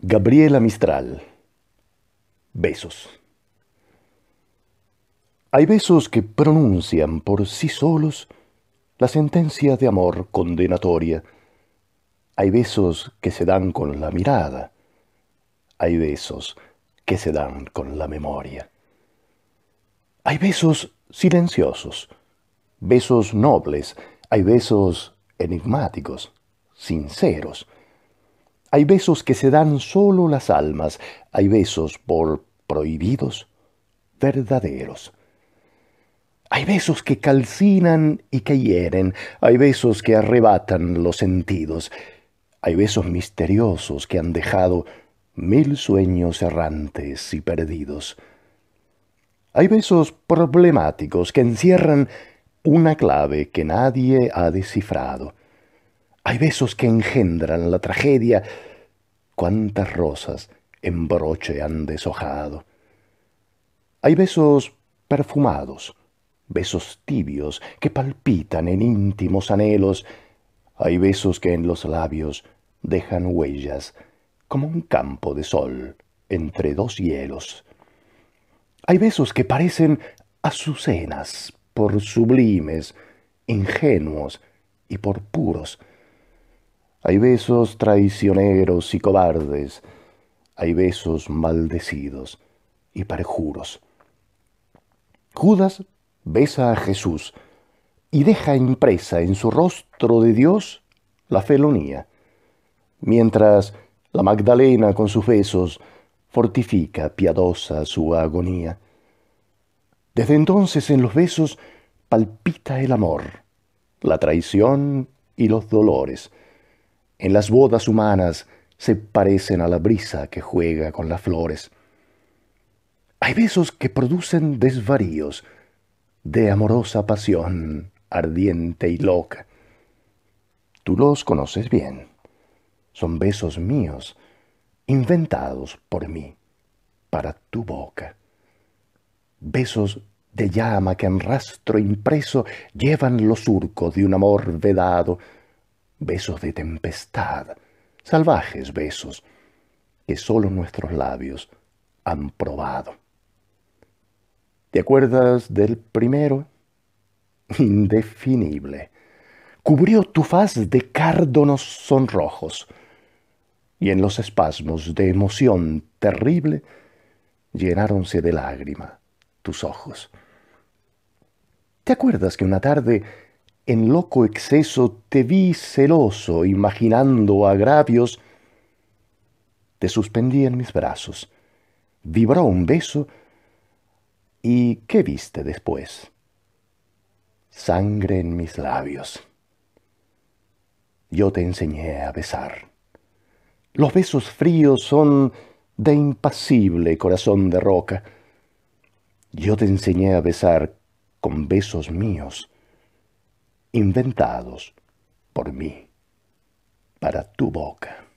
Gabriela Mistral. Besos. Hay besos que pronuncian por sí solos la sentencia de amor condenatoria. Hay besos que se dan con la mirada. Hay besos que se dan con la memoria. Hay besos silenciosos, besos nobles, hay besos enigmáticos, sinceros hay besos que se dan solo las almas, hay besos por prohibidos, verdaderos. Hay besos que calcinan y que hieren, hay besos que arrebatan los sentidos, hay besos misteriosos que han dejado mil sueños errantes y perdidos. Hay besos problemáticos que encierran una clave que nadie ha descifrado. Hay besos que engendran la tragedia. Cuántas rosas en broche han deshojado. Hay besos perfumados, besos tibios que palpitan en íntimos anhelos. Hay besos que en los labios dejan huellas, como un campo de sol entre dos hielos. Hay besos que parecen azucenas por sublimes, ingenuos y por puros. Hay besos traicioneros y cobardes, hay besos maldecidos y perjuros. Judas besa a Jesús y deja impresa en su rostro de Dios la felonía, mientras la Magdalena con sus besos fortifica piadosa su agonía. Desde entonces en los besos palpita el amor, la traición y los dolores en las bodas humanas se parecen a la brisa que juega con las flores. Hay besos que producen desvaríos de amorosa pasión ardiente y loca. Tú los conoces bien. Son besos míos, inventados por mí, para tu boca. Besos de llama que en rastro impreso llevan los surcos de un amor vedado, besos de tempestad, salvajes besos que solo nuestros labios han probado. ¿Te acuerdas del primero? Indefinible. Cubrió tu faz de cárdonos sonrojos, y en los espasmos de emoción terrible llenáronse de lágrima tus ojos. ¿Te acuerdas que una tarde en loco exceso te vi celoso, imaginando agravios, te suspendí en mis brazos, vibró un beso, ¿y qué viste después? Sangre en mis labios. Yo te enseñé a besar. Los besos fríos son de impasible corazón de roca. Yo te enseñé a besar con besos míos inventados por mí para tu boca.